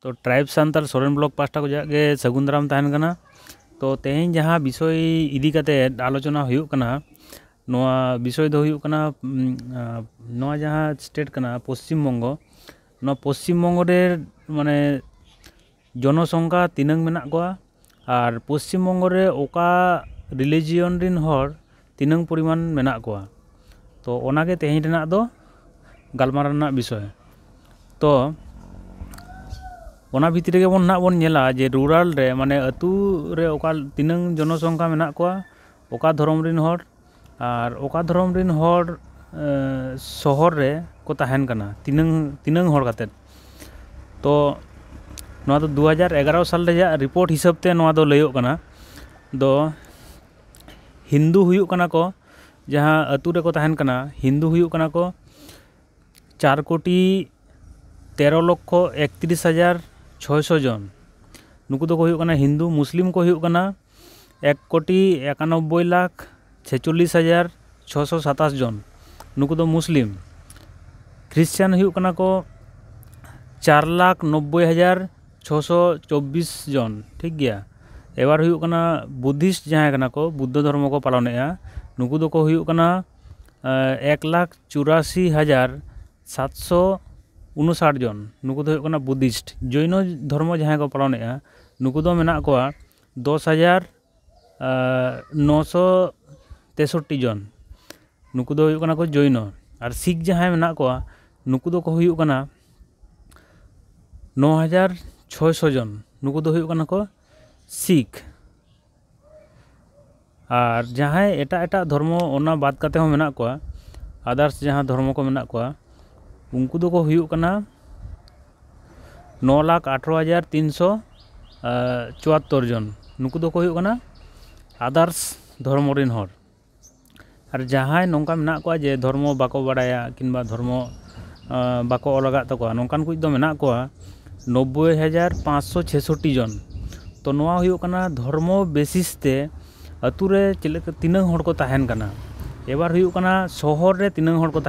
ᱛᱚ tribe Santal Soren block ᱯᱟᱥᱴᱟ ᱠᱷᱚᱱᱟᱜ ᱜᱮ ᱥᱟᱹᱜᱩᱱ ᱫᱟᱨᱟᱢ ᱛᱟᱦᱮᱱ ᱠᱟᱱᱟ ᱛᱚ ᱛᱮᱦᱮᱧ ᱡᱟᱦᱟᱸ ᱵᱤᱥᱚᱭ ᱤᱫᱤ ᱠᱟᱛᱮᱫ ᱟᱞᱳᱪᱚᱱᱟ ᱦᱩᱭᱩᱜ ᱠᱟᱱᱟ ᱱᱚᱣᱟ ᱵᱤᱥᱚᱭ ᱫᱚ ᱦᱩᱭᱩᱜ ᱠᱟᱱᱟ ᱱᱚᱣᱟ ᱡᱟᱦᱟᱸ ᱥᱴᱮᱴ ᱠᱟᱱᱟ ᱯᱚᱥᱪᱤᱢ ᱵᱚᱝᱜᱚ ᱱᱚᱣᱟ ᱯᱚᱥᱪᱤᱢ ᱵᱚᱝᱜᱚ ᱨᱮ ᱢᱟᱱᱮ ᱡᱚᱱᱚᱥᱚᱝᱠᱷᱟ ᱛᱤᱱᱟᱹᱝ ᱢᱮᱱᱟᱜ ᱠᱚᱣᱟ ᱟᱨ ᱯᱚᱥᱪᱤᱢ ᱵᱚᱝᱜᱚ ᱨᱮ ᱚᱠᱟ ᱨᱤᱞᱤᱡᱤᱭᱚᱱ ᱨᱮᱱ ᱦᱚᱲ ᱛᱤᱱᱟᱹᱝ ᱯᱚᱨᱤᱢᱟᱱ ᱢᱮᱱᱟᱜ ᱠᱚᱣᱟ ᱛᱚ ᱚᱱᱟᱜᱮ ᱛᱮᱦᱮᱧ ᱨᱮᱱᱟᱜ ᱫᱚ ᱜᱟᱞᱢᱟᱨᱟᱣ ᱨᱮᱱᱟᱜ ᱵᱤᱥᱚᱭ ᱛᱚ ᱚᱱᱟ ᱵᱷᱤᱛᱨᱤ ᱨᱮᱜᱮ ᱵᱚᱱ ᱱᱟᱜ ᱵᱚᱱ ᱧᱮᱞᱟ ᱡᱮ ᱨᱩᱨᱟᱞ ᱨᱮ ᱢᱟᱱᱮ ᱟᱹᱛᱩ ᱨᱮ ᱚᱠᱟ ᱛᱤᱱᱟᱹᱝ ᱡᱚᱱᱚᱥᱚᱝᱠᱷᱟ ᱢᱮᱱᱟᱜ ᱠᱚᱣᱟ ᱚᱠᱟ ᱫᱷᱚᱨᱚᱢ ᱨᱮᱱ ᱦᱚᱲ ᱟᱨ ᱚᱠᱟ ᱫᱷᱚᱨᱚᱢ ᱨᱮᱱ ᱦᱚᱲ ᱥᱚᱦᱚᱨ ᱨᱮ ᱠᱚ ᱛᱟᱦᱮᱱ ᱠᱟᱱᱟ ᱛᱤᱱᱟᱹᱝ ᱛᱤᱱᱟᱹᱝ ᱦᱚᱲ ᱠᱟᱛᱮᱫ ᱛᱚ ᱱᱚᱣᱟ ᱫᱚ ᱫᱩ ᱦᱟᱡᱟᱨ ᱮᱜᱟᱨᱚ ᱥᱟᱞ ᱨᱮᱭᱟᱜ ᱨᱤᱯᱳᱨᱴ ᱦᱤᱥᱟᱹᱵ ᱛᱮ ᱱᱚᱣᱟ ᱫᱚ ᱞᱟᱹᱭᱚᱜ ᱠᱟᱱᱟ ᱫᱚ ᱦᱤᱱᱫᱩ ᱦᱩᱭᱩᱜ ᱠᱟᱱᱟ ᱠᱚ ᱡᱟᱦᱟᱸ ᱟᱹᱛᱩ ᱨᱮᱠᱚ ᱛᱟᱦᱮᱱ ᱠᱟᱱᱟ ᱦᱤᱱᱫᱩ ᱦᱩᱭᱩᱜ ᱠᱟᱱᱟ ᱠᱚ ᱪᱟᱨ ᱠᱳᱴᱤ ᱛᱮᱨᱚ ᱞᱚᱠᱠᱷᱚ ᱮᱠᱛᱨᱤᱥ ᱦᱟᱡᱟᱨ ᱪᱷᱚᱭᱥᱚ ᱡᱚᱱ ᱱᱩᱠᱩ ᱫᱚᱠᱚ ᱦᱩᱭᱩᱜ ᱠᱟᱱᱟ ᱦᱤᱱᱫᱩ ᱢᱩᱥᱞᱤᱢ ᱠᱚ ᱦᱩᱭᱩᱜ ᱠᱟᱱᱟ ᱮᱠ ᱠᱳᱴᱤ ᱮᱠᱟᱱᱚᱵᱵᱳᱭ ᱞᱟᱠᱷ ছেচল্লিশ হাজার ছশো সাতাশ জন নুকু দো মুসলিম খ্রিস্টান হুᱭᱩᱜ ᱠᱟᱱᱟ ᱠᱚ চার লাখ নব্বই হাজার ছশো চব্বিশ জন ᱴᱷᱤᱠ ᱜᱮᱭᱟ ᱮᱵᱟᱨ ᱦᱩᱭᱩᱜ ᱠᱟᱱᱟ ᱵᱩᱫᱽᱫᱷᱤᱥᱴ ᱡᱟᱦᱟᱸᱭ ᱠᱟᱱᱟ ᱠᱚ ᱵᱩᱫᱽᱫᱷᱚ ᱫᱷᱚᱨᱢᱚ ᱠᱚ ᱯᱟᱞᱚᱱᱮᱜᱼᱟ ᱱᱩᱠᱩ ᱫᱚᱠᱚ ᱦᱩᱭᱩᱜ ᱠᱟᱱᱟ ᱮᱠ ᱞᱟᱠᱷ ᱪᱩᱨᱟᱥᱤ ᱦᱟᱡᱟᱨ ᱥᱟᱛᱥᱚ ᱩᱱᱩᱥᱟᱴ ᱡᱚᱱ ᱱᱩᱠᱩ ᱫᱚ ᱦᱩᱭᱩᱜ ᱠᱟᱱᱟ ᱵᱩᱫᱷᱤᱥᱴ ᱡᱳᱭᱱᱚ ᱫᱷᱚᱨᱢᱚ ᱡᱟᱦᱟᱸᱭ ᱠᱚ ᱯᱟᱞᱚᱱᱮᱜᱼᱟ ᱱᱩᱠᱩ ᱫᱚ ᱢᱮᱱᱟᱜ ᱠᱚᱣᱟ ᱫᱚᱥ ᱦᱟᱡᱟᱨ ᱱᱚᱥᱚ ᱛᱮᱥᱚᱴᱴᱤ ᱡᱚᱱ ᱱᱩᱠᱩ ᱫᱚ ᱦᱩᱭᱩᱜ ᱠᱟᱱᱟ ᱠᱚ ᱡᱳᱭᱱᱚ ᱟᱨ ᱥᱤᱠ ᱡᱟᱦᱟᱸᱭ ᱢᱮᱱᱟᱜ ᱠᱚᱣᱟ ᱱᱩᱠᱩ ᱫᱚᱠᱚ ᱦᱩᱭᱩᱜ ᱠᱟᱱᱟ ᱱᱚ ᱦᱟᱡᱟᱨ ᱪᱷᱚᱭᱥᱚ ᱡᱚᱱ ᱱᱩᱠᱩ ᱫᱚ ᱦᱩᱭᱩᱜ ᱠᱟᱱᱟ ᱠᱚ ᱥᱤᱠ ᱟᱨ ᱡᱟᱦᱟᱸᱭ ᱮᱴᱟᱜ ᱮᱴᱟᱜ ᱫᱷᱚᱨᱢᱚ ᱚᱱᱟ ᱵᱟᱫ ᱠᱟᱛᱮ ᱦᱚᱸ ᱢᱮᱱᱟᱜ ᱠᱚᱣᱟ ᱟᱫᱟᱨᱥ ᱡᱟᱦᱟᱸ ᱫᱷᱚᱨᱢᱚ ᱠᱚ ᱢᱮᱱᱟᱜ ᱠᱚᱣᱟ उनको नौ लाख अठारो हज़ार तीन सौ चुहत्तर जन नुकु आदार्स धर्म हर और जहाँ नौका मे जे धर्म बाको बड़ाया किंबा धर्म बाको अलग तक नौकान कुछ दो मे को नब्बे हज़ार पाँच सौ छेसठी जन तो नवा हुई धर्म बेसिसते अतुरे चिल तीन को एबार हुई शहर रे तीन को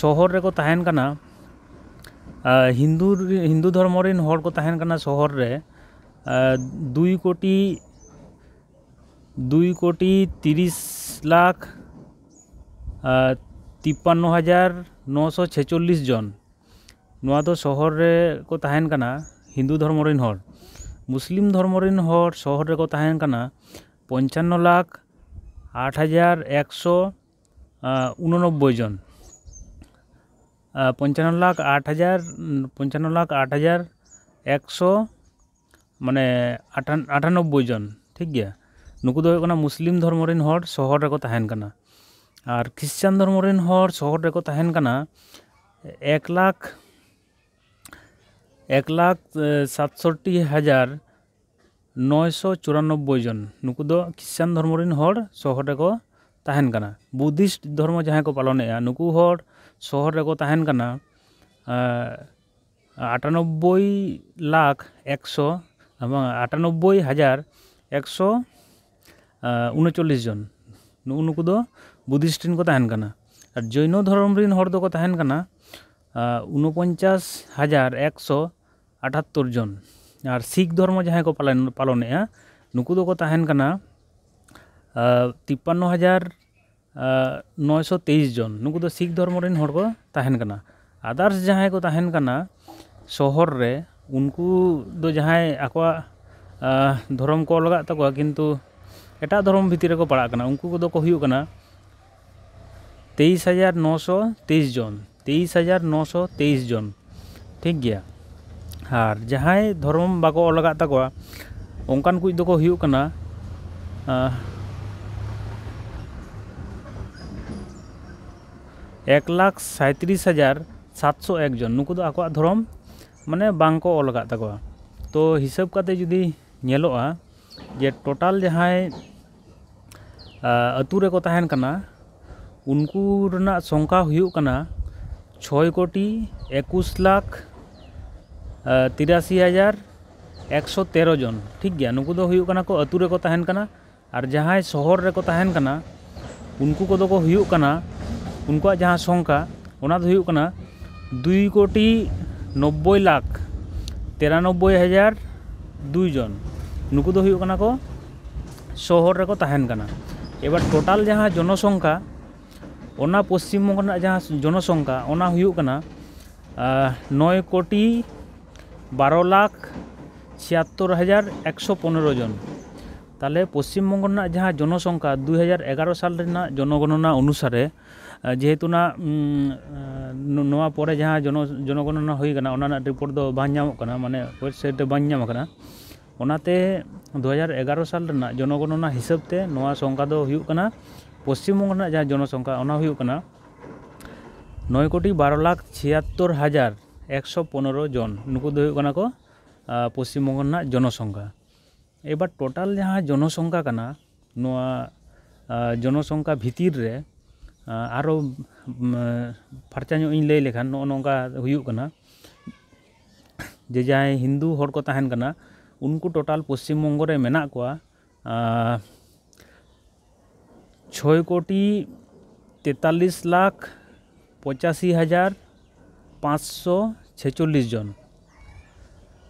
ᱥᱚᱦᱚᱨ ᱨᱮᱠᱚ ᱛᱟᱦᱮᱱ ᱠᱟᱱᱟ ᱦᱤᱱᱫᱩ ᱦᱤᱱᱫᱩ ᱫᱷᱚᱨᱢᱚ ᱨᱮᱱ ᱦᱚᱲ ᱠᱚ ᱛᱟᱦᱮᱱ ᱠᱟᱱᱟ ᱥᱚᱦᱚᱨ ᱨᱮ দুই কোটি দুই কোটি তিরিশ লাখ তিপ্পান্ন হাজার নশো ছেচল্লিশ জন ᱱᱚᱣᱟ ᱫᱚ ᱥᱚᱦᱚᱨ ᱨᱮᱠᱚ ᱛᱟᱦᱮᱱ ᱠᱟᱱᱟ ᱦᱤᱱᱫᱩ ᱫᱷᱚᱨᱢᱚ ᱨᱮᱱ ᱦᱚᱲ মুসলিম ধর্ম রেন হর শহর রেকো তাহেন কানা পঞ্চান্ন লাখ আট হাজার একশো উননব্বই জন পঞ্চান্ন লাখ আট হাজার পঞ্চান্ন লাখ আট হাজার একশো মানে আটানব্বই জন ঠিক গিয়া নুকু ᱫᱚ ᱦᱩᱭᱩᱜ ᱠᱟᱱᱟ ᱢᱩᱥᱞᱤᱢ ᱫᱷᱚᱨᱢᱚ ᱨᱮᱱ ᱦᱚᱲ ᱥᱚᱦᱚᱨ ᱨᱮᱠᱚ ᱛᱟᱦᱮᱱ ᱠᱟᱱᱟ ᱟᱨ ᱠᱷᱨᱤᱥᱪᱟᱱ ᱫᱷᱚᱨᱢᱚ ᱨᱮᱱ ᱦᱚᱲ ᱥᱚᱦᱚᱨ ᱨᱮᱠᱚ ᱛᱟᱦᱮᱱ ᱠᱟᱱᱟ ᱮᱠ ᱞᱟᱠᱷ ᱮᱠ ᱞᱟᱠᱷ ᱥᱟᱛᱥᱚᱴᱴᱤ ᱦᱟᱡᱟᱨ ᱱᱚᱭᱥᱚ ᱪᱩᱨᱟᱱᱚᱵᱵᱳᱭ ᱡᱚᱱ ᱱᱩᱠᱩ ᱫᱚ ᱠᱷᱨᱤᱥᱪᱟᱱ ᱫᱷᱚᱨᱢᱚ ᱨᱮᱱ ᱦᱚᱲ ᱥᱚᱦᱚᱨ ᱨᱮᱠᱚ ᱛᱟᱦᱮᱱ ᱠᱟᱱᱟ ᱵᱩᱫᱽᱫᱷᱤᱥᱴ ᱫᱷᱚᱨᱢᱚ ᱡᱟᱦᱟᱸᱭ ᱠᱚ ᱯᱟᱞᱚᱱᱮᱜᱼᱟ ᱱᱩᱠᱩ ᱦᱚᱲ ᱥᱚᱦᱚᱨ ᱨᱮᱠᱚ ᱛᱟᱦᱮᱱ ᱠᱟᱱᱟ ᱟᱴᱟᱱᱚᱵᱵᱳᱭ ᱞᱟᱠᱷ ᱮᱠᱥᱚ ᱵᱟᱝ ᱟᱴᱟᱱᱚᱵᱵᱳᱭ ᱦᱟᱡᱟᱨ ᱮᱠᱥᱚ ᱩᱱᱪᱚᱞᱞᱤᱥ ᱡᱚᱱ ᱱᱩᱜᱼᱩ ᱱᱩᱠᱩ ᱫᱚ ᱵᱩᱫᱽᱫᱷᱤᱥᱴ ᱨᱮᱱ ᱠᱚ ᱛᱟᱦᱮᱱ ᱠᱟᱱᱟ ᱟᱨ ᱡᱳᱭᱱᱚ ᱫᱷᱚᱨᱚᱢ ᱨᱮᱱ ᱦᱚᱲ ᱫᱚᱠᱚ ᱛᱟᱦᱮᱱ ᱠᱟᱱᱟ ᱩᱱᱯᱚᱧᱪᱟᱥ ᱦᱟᱡᱟᱨ ᱮᱠᱥᱚ ᱟᱴᱷᱟᱛᱛᱳᱨ ᱡᱚᱱ ᱟᱨ ᱥᱤᱠᱷ ᱫᱷᱚᱨᱢᱚ ᱡᱟᱦᱟᱸᱭ ᱠᱚ ᱯᱟᱞᱚᱱᱮᱜᱼᱟ ᱱᱩᱠᱩ ᱫᱚᱠᱚ ᱛᱟᱦᱮᱱ ᱠᱟᱱᱟ ᱛᱤᱯᱟᱱᱱᱚ ᱦᱟᱡᱟᱨ ᱱᱚᱭᱥᱚ ᱛᱮᱭᱤᱥ ᱡᱚᱱ ᱱᱩᱠᱩ ᱫᱚ ᱥᱤᱠᱷ ᱫᱷᱚᱨᱢᱚ ᱨᱮᱱ ᱦᱚᱲ ᱠᱚ ᱛᱟᱦᱮᱱ ᱠᱟᱱᱟ ᱟᱫᱟᱨᱥ ᱡᱟᱦᱟᱸᱭ ᱠᱚ ᱛᱟᱦᱮᱱ ᱠᱟᱱᱟ ᱥᱚᱦᱚᱨ ᱨᱮ ᱩᱱᱠᱩ ᱫᱚ ᱡᱟᱦᱟᱸᱭ ᱟᱠᱚᱣᱟᱜ ᱫᱷᱚᱨᱚᱢ ᱠᱚ ᱞᱟᱜᱟᱜ ᱛᱟᱠᱚᱣᱟ ᱠᱤᱱᱛᱩ ᱮᱴᱟᱜ ᱫᱷᱚᱨᱚᱢ ᱵᱷᱤᱛᱤᱨ ᱨᱮᱠᱚ ᱯᱟᱲᱟᱜ ᱠᱟᱱᱟ ᱩᱱᱠᱩ ᱠᱚᱫᱚ ᱠᱚ ᱦᱩᱭᱩᱜ ᱠᱟᱱᱟ ᱛᱮᱭᱤᱥ ᱦᱟᱡᱟᱨ ᱱᱚᱥᱚ ᱛᱮᱭᱤᱥ ᱡᱚᱱ ᱛᱮᱭᱤᱥ ᱦᱟᱡᱟᱨ ᱱᱚᱥᱚ ᱛᱮᱭᱤᱥ ᱡᱚᱱ ᱴᱷᱤᱠ ᱜᱮᱭᱟ ᱟᱨ ᱡᱟᱦᱟᱸᱭ ᱫᱷᱚᱨᱚᱢ ᱵᱟᱠᱚ ᱚᱞ ᱟᱠᱟᱫ ᱛᱟᱠᱚᱣᱟ ᱚᱱᱠᱟᱱ ᱠᱚ ᱫᱚᱠᱚ ᱦᱩᱭᱩᱜ ᱠᱟᱱᱟ ᱮᱠ ᱞᱟᱠᱷ ᱥᱟᱸᱭᱛᱨᱤᱥ ᱦᱟᱡᱟᱨ ᱥᱟᱛᱥᱚ ᱮᱠᱡᱚᱱ ᱱᱩᱠᱩ ᱫᱚ ᱟᱠᱚᱣᱟᱜ ᱫᱷᱚᱨᱚᱢ ᱢᱟᱱᱮ ᱵᱟᱝᱠᱚ ᱚᱞ ᱟᱠᱟᱫ ᱛᱟᱠᱚᱣᱟ ᱛᱚ ᱦᱤᱥᱟᱹᱵ ᱠᱟᱛᱮ ᱡᱩᱫᱤ ᱧᱮᱞᱚᱜᱼᱟ ᱡᱮ ᱴᱳᱴᱟᱞ ᱡᱟᱦᱟᱸᱭ ᱟᱛᱳ ᱨᱮᱠᱚ ᱛᱟᱦᱮᱱ ᱠᱟᱱᱟ उनको संख्या छय कोटी एकुश लाख तिराशी हज़ार एकशो तेरह जन ठीक गया नुकू दो को अतू और जहाँ शहर को उनको को ᱩᱱᱠᱩᱣᱟᱜ ᱡᱟᱦᱟᱸ ᱥᱚᱝᱠᱷᱟ ᱚᱱᱟ ᱫᱚ ᱦᱩᱭᱩᱜ ᱠᱟᱱᱟ দুই কোটি নব্বই লাখ তেরানব্বই হাজার দুইজন নুকু ᱫᱚ ᱦᱩᱭᱩᱜ ᱠᱟᱱᱟ ᱠᱚ ᱥᱚᱦᱚᱨ ᱨᱮᱠᱚ ᱛᱟᱦᱮᱱ ᱠᱟᱱᱟ এবার টোটাল ᱡᱟᱦᱟᱸ ᱡᱚᱱᱚᱥᱚᱝᱠᱷᱟ ᱚᱱᱟ ᱯᱚᱥᱪᱤᱢᱵᱚᱝᱜᱚ ᱨᱮᱱᱟᱜ ᱡᱟᱦᱟᱸ ᱡᱚᱱᱚᱥᱚᱝᱠᱷᱟ ᱚᱱᱟ ᱦᱩᱭᱩᱜ ᱠᱟᱱᱟ নয় কোটি বারো লাখ ছিয়াত্তর হাজার একশো পনেরো জন তাহলে পশ্চিমবঙ্গ ᱨᱮᱱᱟᱜ ᱡᱟᱦᱟᱸ জনসংখ্যা দুই হাজার এগারো সাল ᱨᱮᱱᱟᱜ ᱡᱚᱱᱚᱜᱚᱱᱚᱱᱟ ᱚᱱᱩᱥᱟᱨᱮ ᱡᱮᱦᱮᱛᱩ ᱱᱟ ᱱᱚᱣᱟ ᱯᱚᱨᱮ ᱡᱟᱦᱟᱸ ᱡᱚᱱᱚ ᱡᱚᱱᱚᱜᱚᱱᱚᱱᱟ ᱦᱩᱭ ᱟᱠᱟᱱᱟ ᱚᱱᱟ ᱨᱮᱱᱟᱜ ᱨᱤᱯᱳᱨᱴ ᱫᱚ ᱵᱟᱝ ᱧᱟᱢᱚᱜ ᱠᱟᱱᱟ ᱢᱟᱱᱮ ᱳᱭᱮᱵᱥᱟᱭᱤᱴ ᱨᱮ ᱵᱟᱝ ᱧᱟᱢ ᱟᱠᱟᱱᱟ ᱚᱱᱟᱛᱮ ᱫᱩ ᱦᱟᱡᱟᱨ ᱮᱜᱟᱨᱚ ᱥᱟᱞ ᱨᱮᱱᱟᱜ ᱡᱚᱱᱚᱜᱚᱱᱚᱱᱟ ᱦᱤᱥᱟᱹᱵ ᱛᱮ ᱱᱚᱣᱟ ᱥᱚᱝᱠᱷᱟ ᱫᱚ ᱦᱩᱭᱩᱜ ᱠᱟᱱᱟ ᱯᱚᱥᱪᱤᱢᱵᱚᱝᱜᱚ ᱨᱮᱱᱟᱜ ᱡᱟᱦᱟᱸ ᱡᱚᱱᱚᱥᱚᱝᱠᱷᱟ ᱚᱱᱟ ᱦᱩᱭᱩᱜ ᱠᱟᱱᱟ নয় কোটি বারো লাখ ছিয়াত্তর হাজার একশো পনেরো জন নুকু দো পশ্চিমবঙ্গ জনসংখ্যা एबार टोटाल जहाँ जनसंख्या का जनसंख्या भितर रे और फारचा इन लै लेखान नौका जे जहाँ हिंदू हर को उनको टोटाल पश्चिम बंगो रे मना को छोटी तेताल लाख पचासी हजार पाँच सौ छचल जन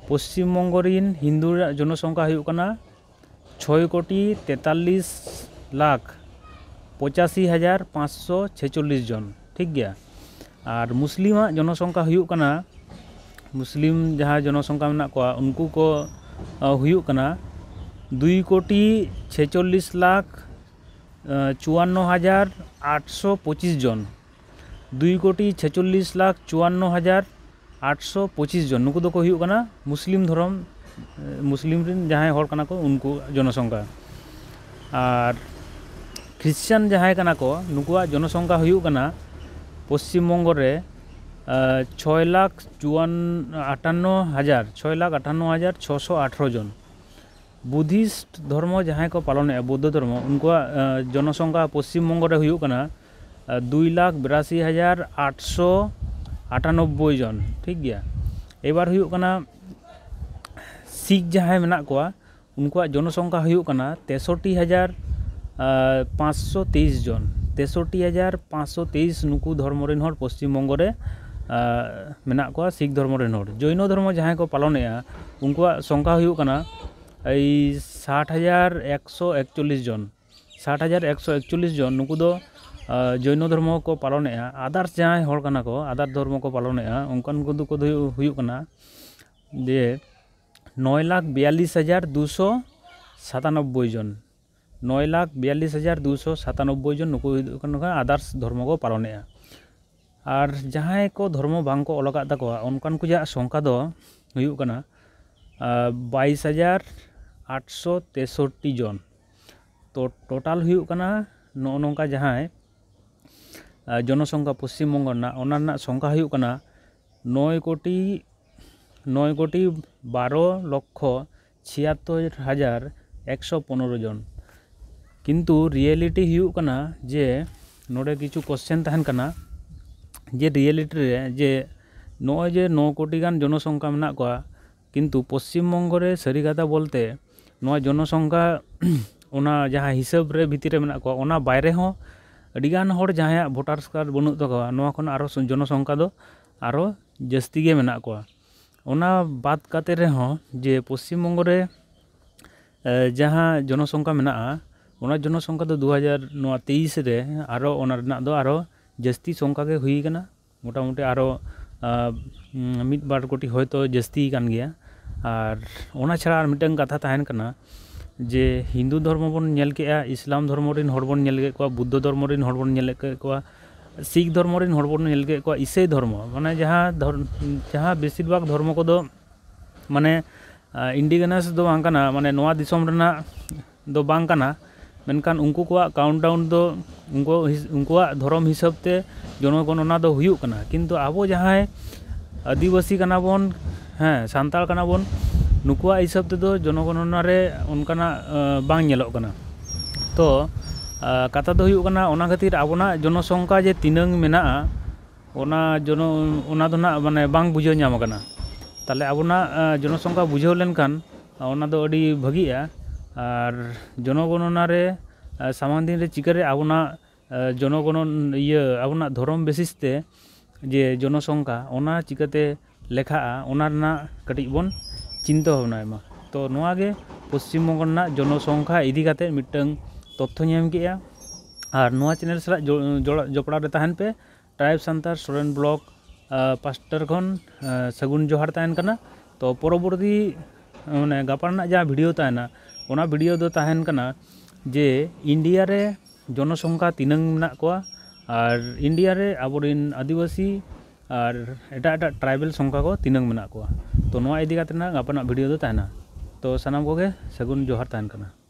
ᱯᱚᱥᱪᱤᱢᱵᱚᱝᱜᱚ ᱨᱮᱱ ᱦᱤᱱᱫᱩ ᱨᱮᱭᱟᱜ ᱡᱚᱱᱚᱥᱚᱝᱠᱷᱟ ᱦᱩᱭᱩᱜ ᱠᱟᱱᱟ ᱪᱷᱚᱭ ᱠᱳᱴᱤ ᱛᱮᱛᱟᱞᱞᱤᱥ ᱞᱟᱠᱷ ᱯᱚᱸᱪᱟᱥᱤ ᱦᱟᱡᱟᱨ ᱯᱟᱸᱪᱥᱚ ᱪᱷᱮᱪᱚᱞᱞᱤᱥ ᱡᱚᱱ ᱴᱷᱤᱠ ᱜᱮᱭᱟ ᱟᱨ ᱢᱩᱥᱞᱤᱢᱟᱜ ᱡᱚᱱᱚᱥᱚᱝᱠᱷᱟ ᱦᱩᱭᱩᱜ ᱠᱟᱱᱟ ᱢᱩᱥᱞᱤᱢ ᱡᱟᱦᱟᱸ ᱡᱚᱱᱚᱥᱚᱝᱠᱷᱟ ᱢᱮᱱᱟᱜ ᱠᱚᱣᱟ ᱩᱱᱠᱩ ᱠᱚ ᱦᱩᱭᱩᱜ ᱠᱟᱱᱟ দুই কোটি ছেচল্লিশ লাখ চুয়ান্ন হাজার আটশো পঁচিশ জন দুই কোটি ছেচল্লিশ লাখ চুয়ান্ন হাজার ᱟᱴᱥᱚ ᱯᱚᱸᱪᱤᱥ ᱡᱚᱱ ᱱᱩᱠᱩ ᱫᱚᱠᱚ ᱦᱩᱭᱩᱜ ᱠᱟᱱᱟ ᱢᱩᱥᱞᱤᱢ ᱫᱷᱚᱨᱚᱢ ᱢᱩᱥᱞᱤᱢ ᱨᱮᱱ ᱡᱟᱦᱟᱸᱭ ᱦᱚᱲ ᱠᱟᱱᱟ ᱠᱚ ᱩᱱᱠᱩ ᱡᱚᱱᱚᱥᱚᱝᱠᱷᱟ ᱟᱨ খ্রিস্টান যাহাই কানা কো নুকুয়া জনসংখ্যা হয়ুক কানা পশ্চিমবঙ্গ রে 6 লাখ 58 হাজার 6 লাখ 58 হাজার 618 জন বুদ্ধিস্ট ধর্ম যাহাই কো পালন এ বৌদ্ধ ধর্ম উনকুয়া জনসংখ্যা পশ্চিমবঙ্গ রে হয়ুক কানা 2 লাখ 82 হাজার 800 ᱟᱴᱟᱱᱚᱵᱵᱳᱭ ᱡᱚᱱ ᱴᱷᱤᱠ ᱜᱮᱭᱟ ᱮᱵᱟᱨ ᱦᱩᱭᱩᱜ ᱠᱟᱱᱟ ᱥᱤᱠ ᱡᱟᱦᱟᱸᱭ ᱢᱮᱱᱟᱜ ᱠᱚᱣᱟ ᱩᱱᱠᱩᱣᱟᱜ ᱡᱚᱱᱚᱥᱚᱝᱠᱷᱟ ᱦᱩᱭᱩᱜ ᱠᱟᱱᱟ ᱛᱮᱥᱚᱴᱤ ᱦᱟᱡᱟᱨ ᱯᱟᱸᱪᱥᱚ ᱛᱮᱭᱤᱥ ᱡᱚᱱ ᱛᱮᱥᱚᱴᱤ ᱦᱟᱡᱟᱨ ᱯᱟᱸᱪᱥᱚ ᱛᱮᱭᱤᱥ ᱱᱩᱠᱩ ᱫᱷᱚᱨᱢᱚ ᱨᱮᱱ ᱦᱚᱲ ᱯᱚᱥᱪᱤᱢ ᱵᱚᱝᱜᱚ ᱨᱮ ᱢᱮᱱᱟᱜ ᱠᱚᱣᱟ ᱥᱤᱠ ᱫᱷᱚᱨᱢᱚ ᱨᱮᱱ ᱦᱚᱲ ᱡᱳᱭᱱᱚ ᱫᱷᱚᱨᱢᱚ ᱡᱟᱦᱟᱸᱭ ᱠᱚ ᱯᱟᱞᱚᱱᱮᱜᱼᱟ ᱩᱱᱠᱩᱣᱟᱜ ᱥᱚᱝᱠᱷᱟ ᱦᱩᱭᱩᱜ ᱠᱟᱱᱟ ᱥᱟᱴ ᱦᱟᱡᱟᱨ ᱮᱠᱥᱚ ᱮᱠᱪᱚᱞᱞᱤᱥ ᱡᱚᱱ ᱥᱟᱴ ᱦᱟᱡᱟᱨ ᱮᱠᱥᱚ ᱮᱠᱪᱚᱞᱞᱤᱥ ᱡᱚᱱ ᱱᱩᱠᱩ ᱫᱚ जैन धर्म को पालन आदार्स जहाँ को आदार धर्म को पालन उनकान होना जे नय लाख बयालिस हज़ार दुशो सतानब्बे जन नय लाख बयालिस हज़ार दुशो सतानब्बे जन नुक आदार्स धर्म को पालन और जहाँ को धर्म बांग को अलग उनकान संख्या होना बस हज़ार आठ आठशो तेसठी जन तो टोटाल नौ नौका जहाँ ᱡᱚᱱᱚᱥᱚᱝᱠᱷᱟ ᱯᱚᱥᱪᱤᱢ ᱵᱚᱝᱜᱚ ᱨᱮᱱᱟᱜ ᱚᱱᱟ ᱨᱮᱱᱟᱜ ᱥᱚᱝᱠᱷᱟ ᱦᱩᱭᱩᱜ ᱠᱟᱱᱟ ᱱᱚᱭ ᱠᱳᱴᱤ ᱱᱚᱭ ᱠᱳᱴᱤ ᱵᱟᱨᱚ ᱞᱚᱠᱠᱷᱚ ছিয়াত্তর হাজার একশো পনেরো জন কিন্তু রিয়েলিটি ᱦᱩᱭᱩᱜ ᱠᱟᱱᱟ ᱡᱮ ᱱᱚᱰᱮ ᱠᱤᱪᱷᱩ ᱠᱚᱥᱪᱮᱱ ᱛᱟᱦᱮᱱ ᱠᱟᱱᱟ ᱡᱮ ᱨᱤᱭᱮᱞᱤᱴᱤ ᱨᱮ ᱡᱮ ᱱᱚᱜᱼᱚᱭ ᱡᱮ ᱱᱚ ᱠᱳᱴᱤ ᱜᱟᱱ ᱡᱚᱱᱚᱥᱚᱝᱠᱷᱟ ᱢᱮᱱᱟᱜ ᱠᱚᱣᱟ ᱠᱤᱱᱛᱩ ᱯᱚᱥᱪᱤᱢ ᱵᱚᱝᱜᱚ ᱨᱮ ᱥᱟᱹᱨᱤ ᱠᱟᱛᱷᱟ ᱵᱚᱞᱛᱮ ᱱᱚᱣᱟ ᱡᱚᱱᱚᱥᱚᱝᱠᱷᱟ ᱚᱱᱟ ᱡᱟᱦᱟᱸ ᱦᱤᱥᱟᱹᱵ ᱨᱮ ᱵᱷᱤᱛᱤᱨ ᱨᱮ ᱢᱮᱱᱟᱜ ᱠᱚᱣᱟ ᱚᱱᱟ ᱵᱟᱭᱨᱮ ᱦᱚᱸ अगान जहाँ भोटार स्कार बनू तक जनसंख्या जस्ती मे बात काते रहे जे पश्चिम बंगे जहाँ जनसंख्या मे जनसंख्या दो हज़ार तेईस और जस्ती संख्या हुई करना मोटामुटी और मिट बार कोटी हम तो जस्ती और छाड़ा मिट्टन कथा तहन करना ᱡᱮ ᱦᱤᱱᱫᱩ ᱫᱷᱚᱨᱢᱚ ᱵᱚᱱ ᱧᱮᱞ ᱠᱮᱜᱼᱟ ᱤᱥᱞᱟᱢ ᱫᱷᱚᱨᱢᱚ ᱨᱮᱱ ᱦᱚᱲ ᱵᱚᱱ ᱧᱮᱞ ᱠᱮᱫ ᱠᱚᱣᱟ ᱵᱩᱫᱽᱫᱷᱚ ᱫᱷᱚᱨᱢᱚ ᱨᱮᱱ ᱦᱚᱲ ᱵᱚᱱ ᱧᱮᱞ ᱠᱮᱫ ᱠᱚᱣᱟ ᱥᱤᱠᱷ ᱫᱷᱚᱨᱢᱚ ᱨᱮᱱ ᱦᱚᱲ ᱵᱚᱱ ᱧᱮᱞ ᱠᱮᱫ ᱠᱚᱣᱟ ᱤᱥᱟᱹᱭ ᱫᱷᱚᱨᱢᱚ ᱢᱟᱱᱮ ᱡᱟᱦᱟᱸ ᱡᱟᱦᱟᱸ ᱵᱮᱥᱤᱨ ᱵᱷᱟᱜᱽ ᱫᱷᱚᱨᱢᱚ ᱠᱚᱫᱚ ᱢᱟᱱᱮ ᱤᱱᱰᱤᱜᱮᱱᱟᱥ ᱫᱚ ᱵᱟᱝ ᱠᱟᱱᱟ ᱢᱟᱱᱮ ᱱᱚᱣᱟ ᱫᱤᱥᱚᱢ ᱨᱮᱱᱟᱜ ᱫᱚ ᱵᱟᱝ ᱠᱟᱱᱟ ᱢᱮᱱᱠᱷᱟᱱ ᱩᱱᱠᱩ ᱠᱚᱣᱟᱜ ᱠᱟᱣᱩᱱᱴᱰᱟᱣᱩᱱ ᱫᱚ ᱩᱱᱠᱩ ᱩᱱᱠᱩᱣᱟᱜ ᱫᱷᱚᱨᱚᱢ ᱦᱤᱥᱟᱹᱵ ᱛᱮ ᱡᱚᱱᱚᱜᱚᱱᱚᱱᱟ ᱫᱚ ᱦᱩᱭᱩᱜ ᱠᱟᱱᱟ ᱠᱤᱱᱛᱩ ᱟᱵᱚ ᱡᱟᱦᱟᱸᱭ ᱟᱹᱫᱤᱵᱟᱹᱥᱤ ᱠᱟᱱᱟ ᱵᱚᱱ ᱦᱮᱸ ᱥᱟᱱᱛᱟᱲ ᱠᱟᱱᱟ ᱵᱚᱱ नुकुआ हिसाब से जनगणना उनकाना तो कथा तो होना खातिर आबना जनसंख्या जे तीना मेना जन तो ना मानने बा बुझेम तेल अब जनसंख्या बुझे लेकिन भागे और जनगणना सामान दिन चिकारे अब जनगणन ये आबना धरम बेसिसते जे जनसंख्या चिकाते लेखा कटिबन ᱪᱤᱱᱛᱟᱹ ᱵᱷᱟᱵᱽᱱᱟᱭ ᱢᱟ ᱛᱚ ᱱᱚᱣᱟᱜᱮ ᱯᱚᱥᱪᱤᱢ ᱵᱚᱝᱜᱚ ᱨᱮᱱᱟᱜ ᱡᱚᱱᱚᱥᱚᱝᱠᱷᱟ ᱤᱫᱤ ᱠᱟᱛᱮᱫ ᱢᱤᱫᱴᱟᱝ ᱛᱚᱛᱛᱷᱚ ᱧᱟᱢ ᱠᱮᱜᱼᱟ ᱟᱨ ᱱᱚᱣᱟ ᱪᱮᱱᱮᱞ ᱥᱟᱞᱟᱜ ᱡᱚᱯᱲᱟᱣ ᱨᱮ ᱛᱟᱦᱮᱱ ᱯᱮ tribe Santal Soren block pastor ᱠᱷᱚᱱ ᱥᱟᱹᱜᱩᱱ ᱡᱚᱦᱟᱨ ᱛᱟᱦᱮᱱ ᱠᱟᱱᱟ ᱛᱚ ᱯᱚᱨᱚᱵᱚᱨᱛᱤ ᱢᱟᱱᱮ ᱜᱟᱯᱟ ᱨᱮᱱᱟᱜ ᱡᱟᱦᱟᱸ ᱵᱷᱤᱰᱤᱭᱳ ᱛᱟᱦᱮᱱᱟ ᱚᱱᱟ ᱵᱷᱤᱰᱤᱭᱳ ᱫᱚ ᱛᱟᱦᱮᱱ ᱠᱟᱱᱟ ᱡᱮ ᱤᱱᱰᱤᱭᱟ ᱨᱮ ᱡᱚᱱᱚᱥᱚᱝᱠᱷᱟ ᱛᱤᱱᱟᱹᱝ ᱢᱮᱱᱟᱜ ᱠᱚᱣᱟ ᱟᱨ ᱤᱱᱰᱤᱭᱟ ᱨᱮ ᱟᱵᱚᱨᱮᱱ ᱟᱹᱫᱤᱵᱟᱹᱥᱤ और एट एट ट्राइबल संख्या को तीनक मे तो इदी भिडियो तो सामना को सगुन जोहार तहन करना